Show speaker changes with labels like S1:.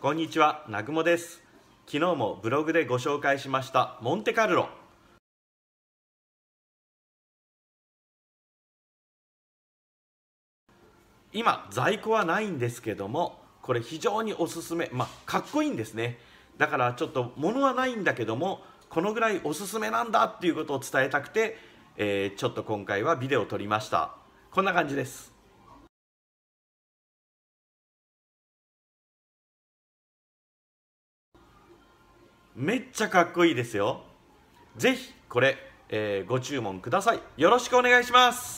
S1: こんにちは、ぐもです。昨日もブログでご紹介しましたモン
S2: テカルロ。今在庫はないんですけども、これ非常
S3: におすすめ、まあかっこいいんですね。だからちょっと物はないんだけども、このぐらいおすすめなんだっていうことを伝えたくて、えー、ちょっと今回はビデオを撮りました。
S2: こんな感じです。めっちゃかっこいいですよ
S3: ぜひこれ、えー、ご注文くださいよろしくお願いします